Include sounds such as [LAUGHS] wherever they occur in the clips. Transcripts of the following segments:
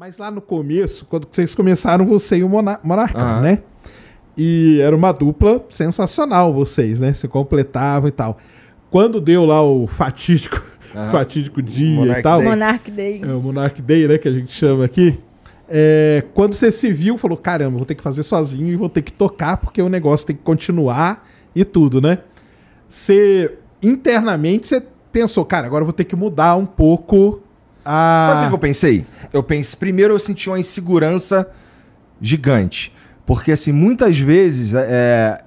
Mas lá no começo, quando vocês começaram, você e o Monarca, uhum. né? E era uma dupla sensacional, vocês, né? Se completavam e tal. Quando deu lá o fatídico, uhum. [LAUGHS] fatídico dia Monarch e tal. O Monarch Day. É, o Monarch Day, né? Que a gente chama aqui. É, quando você se viu, falou: caramba, vou ter que fazer sozinho e vou ter que tocar, porque o negócio tem que continuar e tudo, né? Você internamente você pensou, cara, agora eu vou ter que mudar um pouco ah. Sabe o que eu pensei? Eu pensei, primeiro eu senti uma insegurança gigante. Porque, assim, muitas vezes é,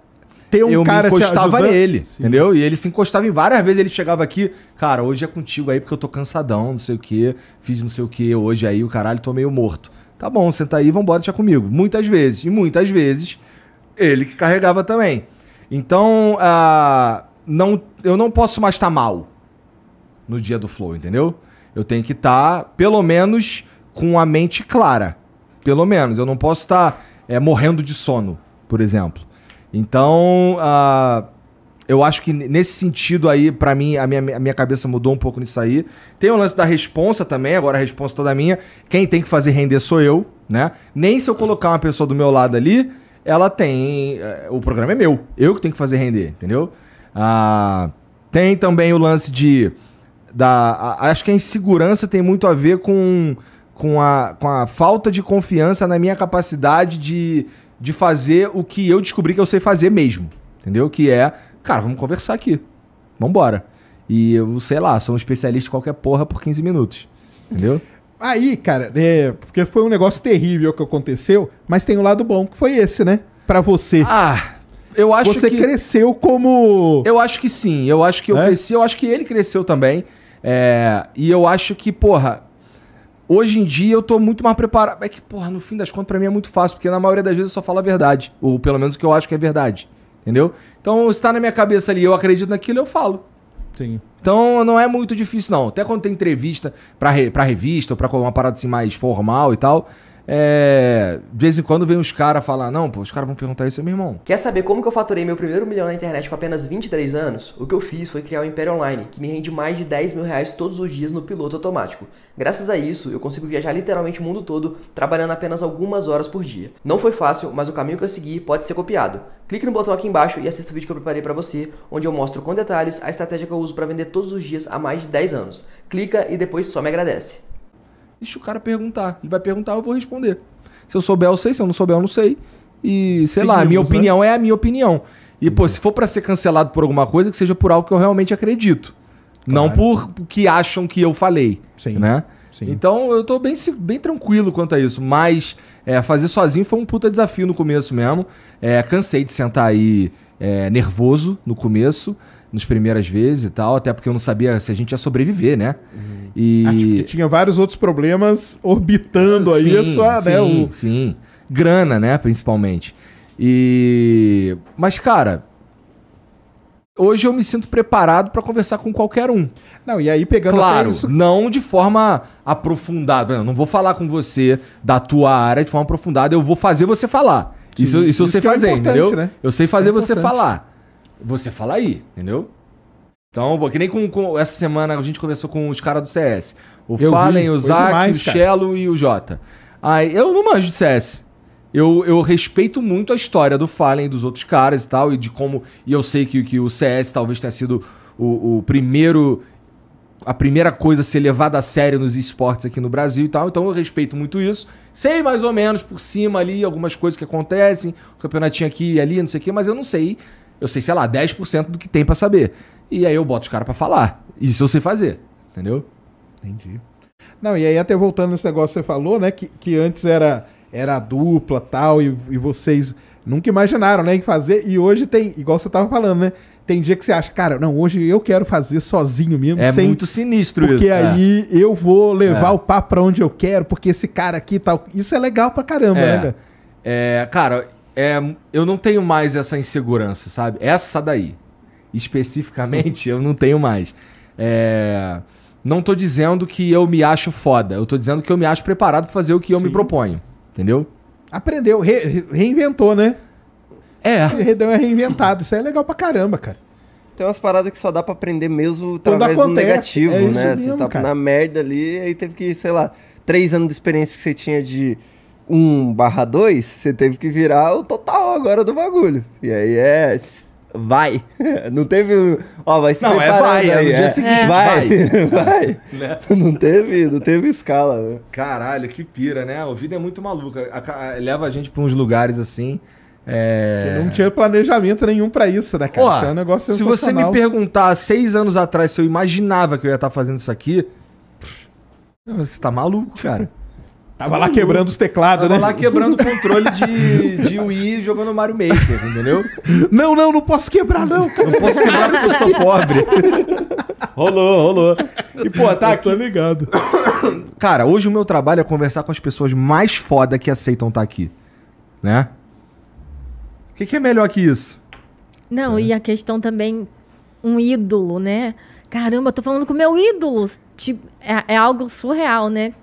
é um eu cara me encostava nele, Sim. entendeu? E ele se encostava em várias vezes, ele chegava aqui, cara, hoje é contigo aí porque eu tô cansadão, não sei o que, fiz não sei o que hoje aí, o caralho, tô meio morto. Tá bom, senta aí, vambora, deixa comigo. Muitas vezes, e muitas vezes, ele que carregava também. Então, ah, não, eu não posso mais estar tá mal no dia do flow, entendeu? Eu tenho que estar, tá, pelo menos, com a mente clara. Pelo menos. Eu não posso estar tá, é, morrendo de sono, por exemplo. Então, uh, eu acho que nesse sentido aí, para mim, a minha, a minha cabeça mudou um pouco nisso aí. Tem o lance da responsa também, agora a responsa toda minha. Quem tem que fazer render sou eu, né? Nem se eu colocar uma pessoa do meu lado ali, ela tem. Eh, o programa é meu. Eu que tenho que fazer render, entendeu? Ah, tem também o lance de da a, acho que a insegurança tem muito a ver com, com, a, com a falta de confiança na minha capacidade de, de fazer o que eu descobri que eu sei fazer mesmo. Entendeu? Que é, cara, vamos conversar aqui. vamos embora E eu, sei lá, sou um especialista em qualquer porra por 15 minutos. Entendeu? [LAUGHS] Aí, cara, é, porque foi um negócio terrível que aconteceu, mas tem um lado bom, que foi esse, né? Para você. Ah, eu acho você que. Você cresceu como. Eu acho que sim. Eu acho que eu é? cresci, eu acho que ele cresceu também. É, e eu acho que, porra, hoje em dia eu tô muito mais preparado. É que, porra, no fim das contas, pra mim é muito fácil, porque na maioria das vezes eu só falo a verdade. Ou pelo menos o que eu acho que é verdade. Entendeu? Então, se tá na minha cabeça ali, eu acredito naquilo, eu falo. Sim. Então não é muito difícil, não. Até quando tem entrevista pra, re... pra revista ou pra uma parada assim mais formal e tal, é, de vez em quando vem os caras falar, não, pô, os caras vão perguntar isso, meu irmão. Quer saber como que eu faturei meu primeiro milhão na internet com apenas 23 anos? O que eu fiz foi criar o Império Online, que me rende mais de 10 mil reais todos os dias no piloto automático. Graças a isso, eu consigo viajar literalmente o mundo todo, trabalhando apenas algumas horas por dia. Não foi fácil, mas o caminho que eu segui pode ser copiado. Clique no botão aqui embaixo e assista o vídeo que eu preparei para você, onde eu mostro com detalhes a estratégia que eu uso para vender todos os dias há mais de 10 anos. Clica e depois só me agradece. Deixa o cara perguntar. Ele vai perguntar, eu vou responder. Se eu souber, eu sei. Se eu não souber, eu não sei. E, sei Seguimos, lá, a minha né? opinião é a minha opinião. E, pô, se for para ser cancelado por alguma coisa, que seja por algo que eu realmente acredito. Claro. Não por o que acham que eu falei. Sim. Né? Sim. Então eu tô bem, bem tranquilo quanto a isso. Mas é, fazer sozinho foi um puta desafio no começo mesmo. É, cansei de sentar aí é, nervoso no começo nas primeiras vezes e tal, até porque eu não sabia se a gente ia sobreviver, né? Uhum. E... Ah, tipo, tinha vários outros problemas orbitando aí, sim, sua, né, sim, né? O... Sim, grana, né, principalmente. E... Mas, cara, hoje eu me sinto preparado para conversar com qualquer um. Não, e aí pegando Claro, isso... não de forma aprofundada. Eu não vou falar com você da tua área de forma aprofundada, eu vou fazer você falar. Sim, isso, isso, isso, eu sei é fazer, é entendeu? Né? Eu sei fazer é você falar você fala aí, entendeu? Então, que nem com, com essa semana a gente conversou com os caras do CS. O eu Fallen, vi, o Zac, o Cello e o Jota. Aí, eu não manjo de CS. Eu, eu respeito muito a história do Fallen e dos outros caras e tal, e de como. E eu sei que, que o CS talvez tenha sido o, o primeiro a primeira coisa a ser levada a sério nos esportes aqui no Brasil e tal. Então eu respeito muito isso. Sei mais ou menos por cima ali algumas coisas que acontecem, campeonatinho aqui e ali, não sei o quê, mas eu não sei eu sei, sei lá, 10% do que tem para saber. E aí eu boto os caras para falar. Isso eu sei fazer, entendeu? Entendi. Não, e aí até voltando nesse negócio que você falou, né? Que, que antes era, era dupla tal, e, e vocês nunca imaginaram, né, que fazer. E hoje tem, igual você tava falando, né? Tem dia que você acha, cara, não, hoje eu quero fazer sozinho mesmo. É sem... muito sinistro porque isso. Porque é. aí é. eu vou levar é. o papo pra onde eu quero, porque esse cara aqui tal. Isso é legal pra caramba, é. né? É, é cara, é, eu não tenho mais essa insegurança, sabe? Essa daí, especificamente, [LAUGHS] eu não tenho mais. É, não tô dizendo que eu me acho foda, eu tô dizendo que eu me acho preparado para fazer o que eu Sim. me proponho, entendeu? Aprendeu, re, reinventou, né? É. Esse redão é reinventado, isso é legal pra caramba, cara. Tem umas paradas que só dá pra aprender mesmo Quando através acontece, do negativo, é né? Mesmo, você tá cara. na merda ali, aí teve que, sei lá, três anos de experiência que você tinha de 1 barra 2, você teve que virar o total agora do bagulho. E aí é. Vai. [LAUGHS] Não teve. Ó, vai se não, é vai, aí, é no dia é. seguinte. É. Vai. Vai. [LAUGHS] Né? Não teve, não teve escala. Né? Caralho, que pira, né? A vida é muito maluca. A, a, leva a gente pra uns lugares assim. É... Que não tinha planejamento nenhum para isso, né, cara? Ó, isso é um negócio Se você me perguntar seis anos atrás se eu imaginava que eu ia estar tá fazendo isso aqui. Você tá maluco, cara. Tava lá quebrando os teclados, Tava né? Tava lá quebrando o controle de, de Wii jogando Mario Maker, entendeu? Não, não, não posso quebrar, não. Cara. Não posso quebrar porque eu sou pobre. rolou, rolou. E, pô, tá aqui. Tá ligado. Cara, hoje o meu trabalho é conversar com as pessoas mais foda que aceitam estar tá aqui. Né? O que, que é melhor que isso? Não, é. e a questão também, um ídolo, né? Caramba, eu tô falando com o meu ídolo. Tipo, é, é algo surreal, né?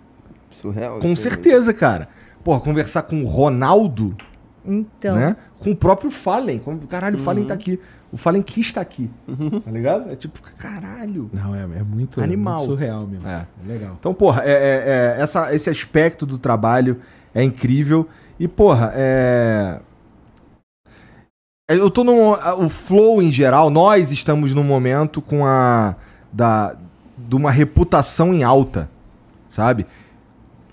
Surreal. Com né? certeza, cara. Porra, conversar com o Ronaldo. Então. Né? Com o próprio Fallen. Com... Caralho, o uhum. Fallen tá aqui. O Fallen quis estar aqui. Uhum. Tá ligado? É tipo, caralho. Não, é, é muito animal. É muito surreal mesmo. É. é legal. Então, porra, é, é, é, essa, esse aspecto do trabalho é incrível. E, porra, é, é. Eu tô num. O Flow em geral, nós estamos num momento com a. Da, de uma reputação em alta, sabe?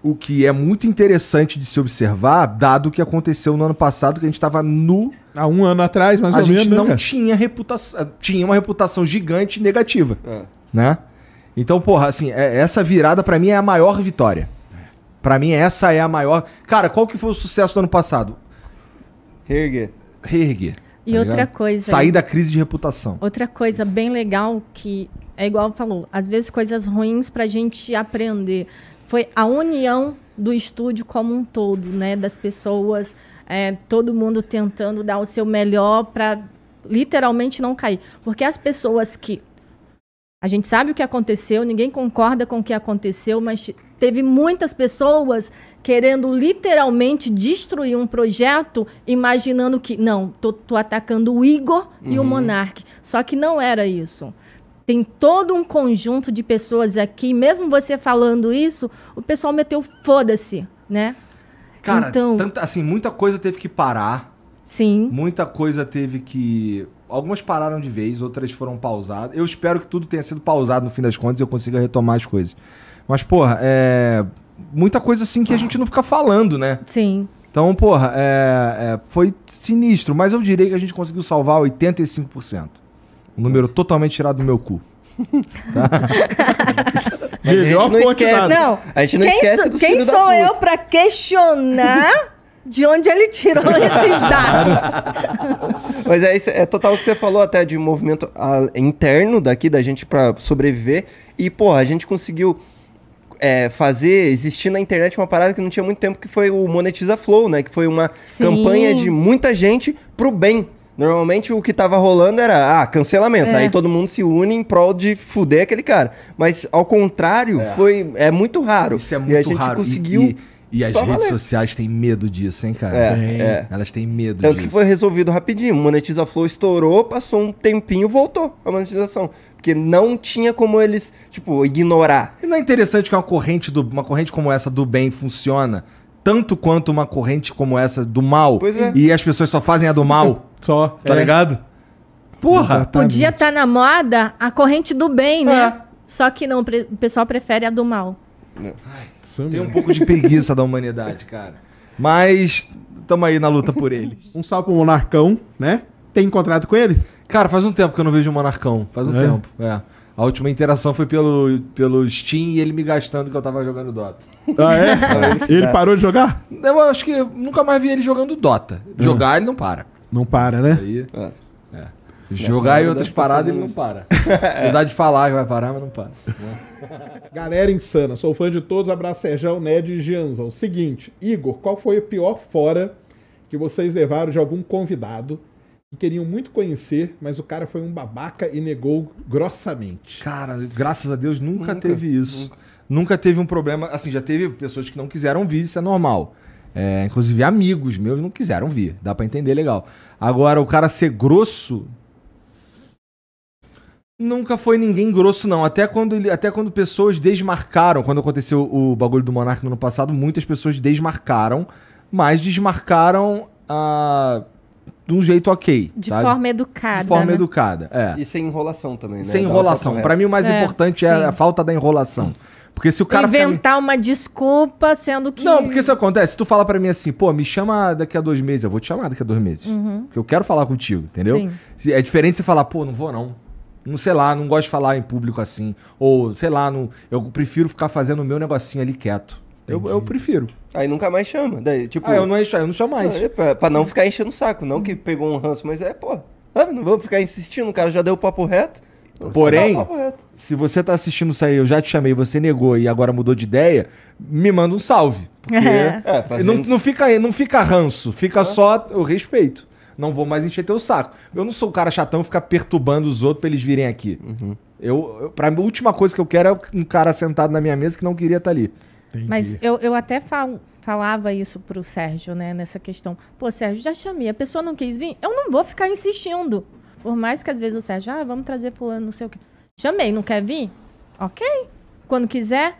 O que é muito interessante de se observar, dado o que aconteceu no ano passado, que a gente estava no Há um ano atrás, mais a ou menos. A né, gente não né, tinha reputação. Tinha uma reputação gigante negativa. É. Né? Então, porra, assim, é, essa virada para mim é a maior vitória. para mim, essa é a maior. Cara, qual que foi o sucesso do ano passado? Reerguer. Reerguer. E tá outra ligado? coisa. Sair da crise de reputação. Outra coisa bem legal que é igual falou, às vezes coisas ruins pra gente aprender foi a união do estúdio como um todo, né? Das pessoas, é, todo mundo tentando dar o seu melhor para literalmente não cair. Porque as pessoas que. A gente sabe o que aconteceu, ninguém concorda com o que aconteceu, mas teve muitas pessoas querendo literalmente destruir um projeto, imaginando que, não, tô, tô atacando o Igor uhum. e o uhum. Monark. Só que não era isso. Tem todo um conjunto de pessoas aqui, mesmo você falando isso, o pessoal meteu foda-se, né? Cara, então... Tanta, assim, muita coisa teve que parar. Sim. Muita coisa teve que. Algumas pararam de vez, outras foram pausadas. Eu espero que tudo tenha sido pausado no fim das contas e eu consiga retomar as coisas. Mas, porra, é. Muita coisa assim que a gente não fica falando, né? Sim. Então, porra, é... É... foi sinistro, mas eu diria que a gente conseguiu salvar 85%. Um número totalmente tirado do meu cu. [LAUGHS] Tá? Melhor não esquece. Não, a gente não quem esquece Quem sou eu para questionar de onde ele tirou [LAUGHS] esses dados? Mas é, isso, é total o que você falou até de movimento a, ah, interno daqui da gente para sobreviver. E, porra, a gente conseguiu é, fazer existir na internet uma parada que não tinha muito tempo, que foi o Monetiza Flow, né? Que foi uma Sim. campanha de muita gente pro bem. Normalmente o que tava rolando era, ah, cancelamento. É. Aí todo mundo se une em prol de fuder aquele cara. Mas ao contrário, é. foi é muito raro. Isso é muito raro. E a gente raro. conseguiu... E, e... E as redes sociais têm medo disso, hein, cara? É, é. Elas têm medo Tanto disso. Tanto que foi resolvido rapidinho. Monetiza Flow estourou, passou um tempinho, voltou a monetização. Porque não tinha como eles, tipo, ignorar. E não é interessante que uma corrente, do, uma corrente como essa do bem funciona tanto quanto uma corrente como essa do mal. é. E as pessoas só fazem a do mal. [LAUGHS] Só. Tá é. ligado? Porra. Exatamente. Podia estar tá na moda a corrente do bem, né? É. Só que não, o pessoal prefere a do mal. Ai, tem um pouco de preguiça da humanidade, cara. Mas tamo aí na luta por eles. [LAUGHS] Um salve pro Monarcão, né? Tem contrato com ele? Cara, faz um tempo que eu não vejo o Monarcão. Faz um é. tempo. É. A última interação foi pelo, pelo Steam e ele me gastando que eu tava jogando Dota. Ah, é? [LAUGHS] ele é. parou de jogar? Eu acho que eu nunca mais vi ele jogando Dota. Jogar é. ele não para. Não para, né? Aí, é. é. Jogar e outras paradas ele não para. [LAUGHS] Apesar de falar que vai parar, mas não para. Galera insana, sou fã de todos, abraço Serjão, Ned e Gianzão. Seguinte, Igor, qual foi o pior fora que vocês levaram de algum convidado que queriam muito conhecer, mas o cara foi um babaca e negou grossamente. Cara, graças a Deus nunca, nunca teve isso. Nunca. nunca. teve um problema. Assim, já teve pessoas que não quiseram vir, isso é normal. É, inclusive amigos meus não quiseram vir. Dá para entender legal. Agora, o cara ser grosso. Nunca foi ninguém grosso, não. Até quando, ele, até quando pessoas desmarcaram, quando aconteceu o bagulho do Monarca no ano passado, muitas pessoas desmarcaram, mas desmarcaram a. Ah, de um jeito ok. De sabe? forma educada. De forma né? educada, é. E sem enrolação também, né? Sem enrolação. Para mim, o mais é, importante é a falta da enrolação. Porque se o cara. Inventar fica... uma desculpa, sendo que. Não, porque isso acontece. Se tu fala para mim assim, pô, me chama daqui a dois meses, eu vou te chamar daqui a dois meses. Uhum. Porque eu quero falar contigo, entendeu? Sim. É diferente você falar, pô, não vou não. Não sei lá, não gosto de falar em público assim. Ou, sei lá, não, eu prefiro ficar fazendo o meu negocinho ali quieto. Eu, eu prefiro. Aí nunca mais chama. Daí, tipo, Ah, eu não, encho- eu não chamo mais. é pra, pra não ficar enchendo o saco. Não que pegou um ranço, mas é, pô. Ah, não vou ficar insistindo, o cara já deu o papo reto. Porém- papo reto. Se você tá assistindo isso aí, eu já te chamei, você negou e agora mudou de ideia, me manda um salve. Porque [LAUGHS] É. É, não, gente- não, fica, não fica ranço, fica ah. só o respeito. Não vou mais encher teu saco. Eu não sou o cara chatão ficar perturbando os outros pra eles virem aqui. Uhum. Eu, eu, pra a última coisa que eu quero é um cara sentado na minha mesa que não queria estar tá ali. Entendi. Mas eu, eu até falo, falava isso pro Sérgio, né? Nessa questão. Pô, Sérgio, já chamei, a pessoa não quis vir, eu não vou ficar insistindo. Por mais que às vezes o Sérgio, ah, vamos trazer fulano, não sei o quê. Chamei, não quer vir? Ok. Quando quiser,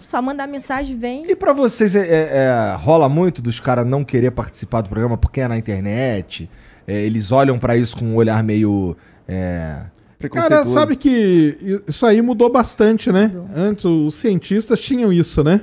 só mandar mensagem, vem. E para vocês, é, é, é, rola muito dos caras não querer participar do programa porque é na internet? É, eles olham para isso com um olhar meio. É, Cara, sabe que isso aí mudou bastante, né? Mudou. Antes os cientistas tinham isso, né?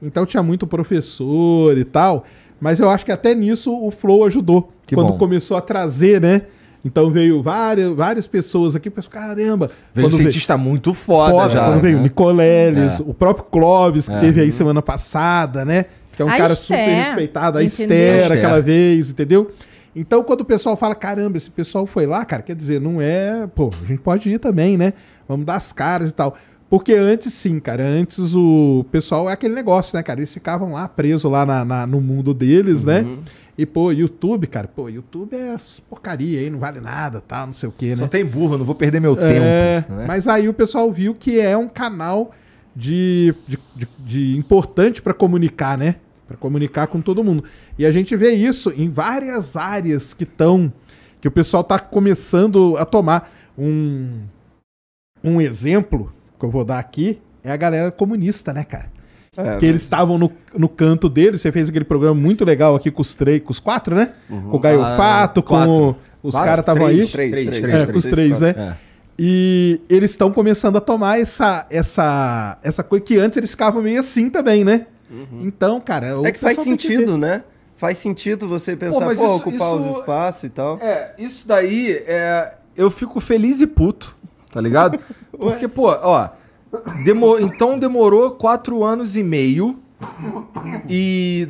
Então tinha muito professor e tal. Mas eu acho que até nisso o Flow ajudou. Que quando bom. começou a trazer, né? Então veio várias, várias pessoas aqui, pessoal, caramba. Veio um cientista veio, muito foda, foda já. Quando né? veio o Nicoleles, é. o próprio Clóvis, que é. teve aí semana passada, né? Que é um a cara Esther, super respeitado, a Esther, aquela vez, entendeu? Então, quando o pessoal fala, caramba, esse pessoal foi lá, cara, quer dizer, não é. Pô, a gente pode ir também, né? Vamos dar as caras e tal. Porque antes, sim, cara, antes o pessoal é aquele negócio, né, cara? Eles ficavam lá presos lá na, na, no mundo deles, né? uhum. né? E, pô, YouTube, cara, pô, YouTube é porcaria aí, não vale nada, tá, não sei o quê, né? Só tem burro, não vou perder meu é, tempo. Né? Mas aí o pessoal viu que é um canal de, de, de, de importante para comunicar, né? Para comunicar com todo mundo. E a gente vê isso em várias áreas que estão, que o pessoal está começando a tomar. Um, um exemplo que eu vou dar aqui é a galera comunista, né, cara? É, que né? eles estavam no, no canto deles. Você fez aquele programa muito legal aqui com os três, com os quatro, né? Uhum. Com o Gaio ah, com quatro. os caras estavam aí. Três, três, três, três, é, com os três, né? É. E eles estão começando a tomar essa, essa, essa coisa que antes eles ficavam meio assim também, né? Uhum. Então, cara. É que faz sentido, que né? faz sentido você pensar, pô, pô isso, ocupar isso, os espaços e tal. É, isso daí é. Eu fico feliz e puto, tá ligado? [LAUGHS] Porque, pô, ó. Demor... Então demorou quatro anos e meio. E.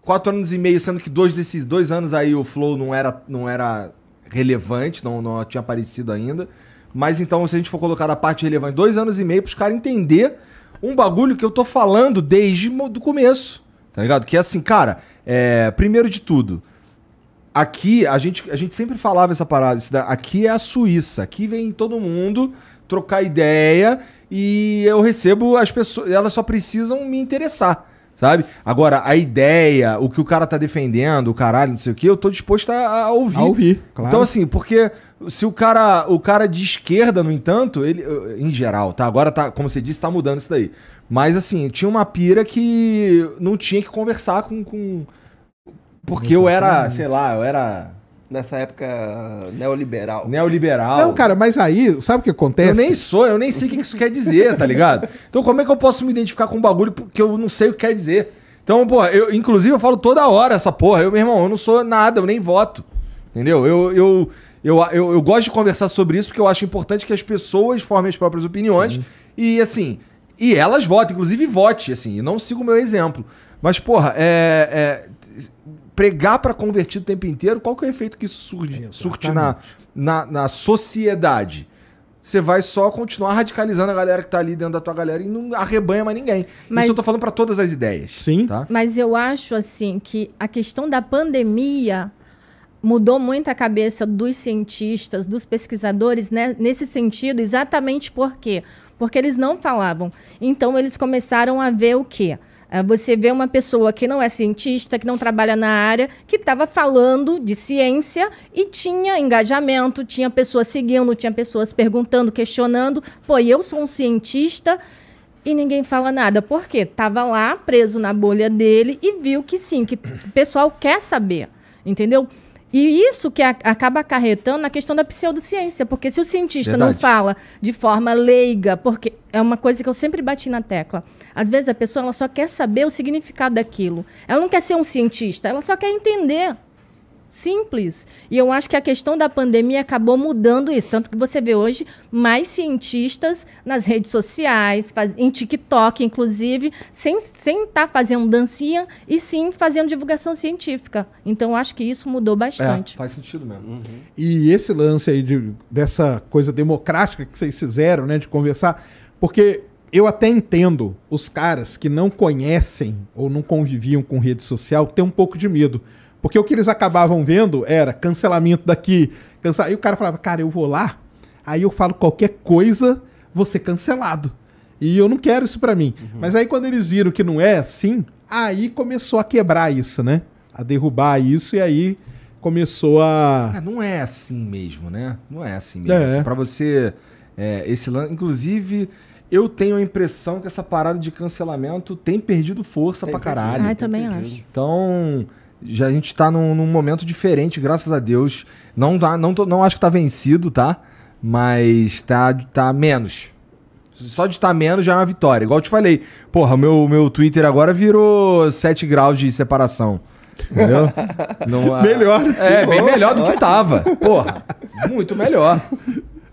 Quatro anos e meio, sendo que dois desses dois anos aí o Flow não era, não era relevante, não, não tinha aparecido ainda. Mas então, se a gente for colocar a parte relevante, dois anos e meio pros caras entender um bagulho que eu tô falando desde o começo. Tá ligado? Que é assim, cara, é, primeiro de tudo, aqui a gente, a gente sempre falava essa parada, da, aqui é a Suíça, aqui vem todo mundo trocar ideia e eu recebo as pessoas, elas só precisam me interessar sabe? Agora, a ideia, o que o cara tá defendendo, o caralho, não sei o que, eu tô disposto a, a ouvir. A ouvir, claro. Então, assim, porque se o cara, o cara de esquerda, no entanto, ele, em geral, tá? Agora tá, como você disse, tá mudando isso daí. Mas assim, tinha uma pira que não tinha que conversar com, com... porque Exatamente. eu era, sei lá, eu era nessa época neoliberal. Neoliberal. Não, cara, mas aí, sabe o que acontece? Eu nem sou, eu nem sei o que isso quer dizer, tá ligado? Então como é que eu posso me identificar com um bagulho que eu não sei o que quer dizer? Então, porra, eu, inclusive eu falo toda hora essa porra. Eu, meu irmão, eu não sou nada, eu nem voto. Entendeu? Eu, eu, eu, eu, eu gosto de conversar sobre isso porque eu acho importante que as pessoas formem as próprias opiniões. Sim. E assim, e elas votem, inclusive vote, assim, e não siga o meu exemplo. Mas, porra, é, é pregar para convertido o tempo inteiro, qual que é o efeito que surge, surte na, na, na sociedade? Você vai só continuar radicalizando a galera que tá ali dentro da tua galera e não arrebanha mais ninguém. Mas, Isso eu tô falando para todas as ideias. Sim. Tá? Mas eu acho, assim, que a questão da pandemia mudou muito a cabeça dos cientistas, dos pesquisadores, né? Nesse sentido, exatamente por quê? Porque eles não falavam. Então, eles começaram a ver o quê? Ah, você vê uma pessoa que não é cientista, que não trabalha na área, que estava falando de ciência e tinha engajamento, tinha pessoas seguindo, tinha pessoas perguntando, questionando. Pô, eu sou um cientista e ninguém fala nada. Por quê? Estava lá preso na bolha dele e viu que sim, que o pessoal quer saber. Entendeu? E isso que a, acaba acarretando na questão da pseudociência, porque se o cientista Verdade. não fala de forma leiga, porque é uma coisa que eu sempre bati na tecla. Às vezes a pessoa ela só quer saber o significado daquilo. Ela não quer ser um cientista, ela só quer entender simples. E eu acho que a questão da pandemia acabou mudando isso. Tanto que você vê hoje mais cientistas nas redes sociais, faz, em TikTok, inclusive, sem estar sem tá fazendo dancinha e sim fazendo divulgação científica. Então, acho que isso mudou bastante. É, faz sentido mesmo. Uhum. E esse lance aí de, dessa coisa democrática que vocês fizeram, né, de conversar, porque eu até entendo os caras que não conhecem ou não conviviam com rede social ter um pouco de medo. Porque o que eles acabavam vendo era cancelamento daqui. Cancel... E o cara falava, cara, eu vou lá, aí eu falo qualquer coisa, vou ser cancelado. E eu não quero isso para mim. Uhum. Mas aí quando eles viram que não é assim, aí começou a quebrar isso, né? A derrubar isso e aí começou a. É, não é assim mesmo, né? Não é assim mesmo. É. Assim, para você. É, esse Inclusive, eu tenho a impressão que essa parada de cancelamento tem perdido força tem pra caralho. Ah, também perdido. acho. Então já a gente está num, num, momento diferente, graças a Deus. Não, tá, não, tô, não acho que tá vencido, tá? Mas está tá menos. Só de estar tá menos já é uma vitória. Igual eu te falei, porra, meu, meu Twitter agora virou 7 graus de separação. Entendeu? [LAUGHS] Não, melhor. É, bem melhor do que tava. Porra, muito melhor.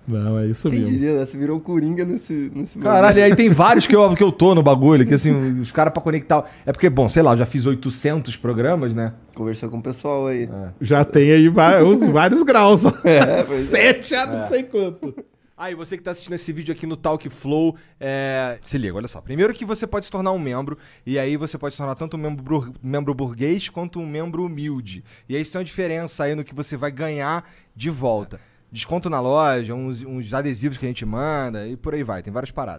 Não, é isso Quem mesmo. Diria, né? Você virou Coringa nesse, nesse Caralho, e aí tem vários que eu, que eu tô no bagulho, que assim, os caras pra conectar. É porque, bom, sei lá, eu já fiz 800 programas, né? Conversou com o pessoal aí. É. Já tem aí vários, vários graus. [LAUGHS] É, é, Sete, é. não sei quanto. Aí, ah, você que está assistindo esse vídeo aqui no Talk Flow, é... se liga, olha só. Primeiro que você pode se tornar um membro, e aí você pode se tornar tanto um membro, bur... membro burguês quanto um membro humilde. E aí isso tem uma diferença aí no que você vai ganhar de volta desconto na loja, uns, uns adesivos que a gente manda e por aí vai. Tem várias paradas.